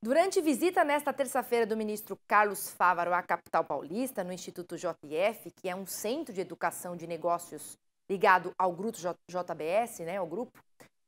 Durante visita nesta terça-feira do ministro Carlos Fávaro à capital paulista, no Instituto JF, que é um centro de educação de negócios ligado ao grupo JBS, né, ao grupo,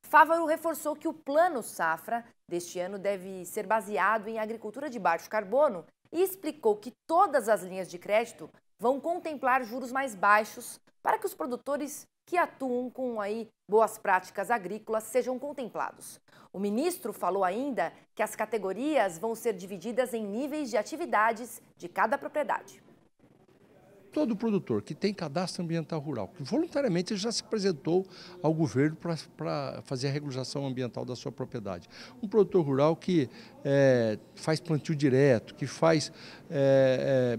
Fávaro reforçou que o plano safra deste ano deve ser baseado em agricultura de baixo carbono e explicou que todas as linhas de crédito vão contemplar juros mais baixos para que os produtores que atuam com aí boas práticas agrícolas sejam contemplados. O ministro falou ainda que as categorias vão ser divididas em níveis de atividades de cada propriedade todo produtor que tem cadastro ambiental rural, que voluntariamente já se apresentou ao governo para fazer a regularização ambiental da sua propriedade. Um produtor rural que é, faz plantio direto, que faz é, é,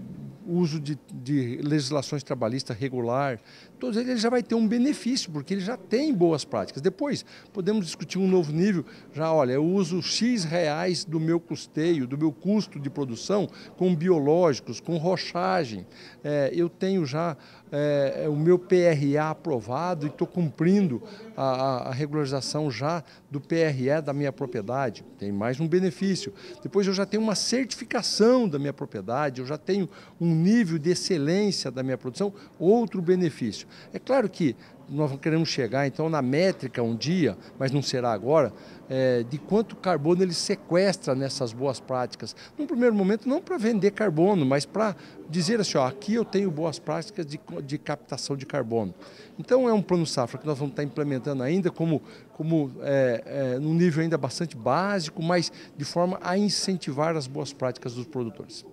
uso de, de legislações trabalhistas regular, todos eles ele já vai ter um benefício, porque ele já tem boas práticas. Depois, podemos discutir um novo nível, já olha, eu uso X reais do meu custeio, do meu custo de produção com biológicos, com rochagem. É, eu tenho já é, o meu PRA aprovado e estou cumprindo a, a, regularização já do PRE da minha propriedade. Tem mais um benefício. Depois eu já tenho uma certificação da minha propriedade, eu já tenho um nível de excelência da minha produção, outro benefício. É claro que nós queremos chegar então na métrica um dia, mas não será agora, é, de quanto carbono ele sequestra nessas boas práticas. Num primeiro momento, não para vender carbono, mas para dizer assim, ó, aqui eu tenho boas práticas de, de captação de carbono. Então é um plano safra que nós vamos estar implementando ainda como, como é, é, num nível ainda bastante básico, mas de forma a incentivar as boas práticas dos produtores.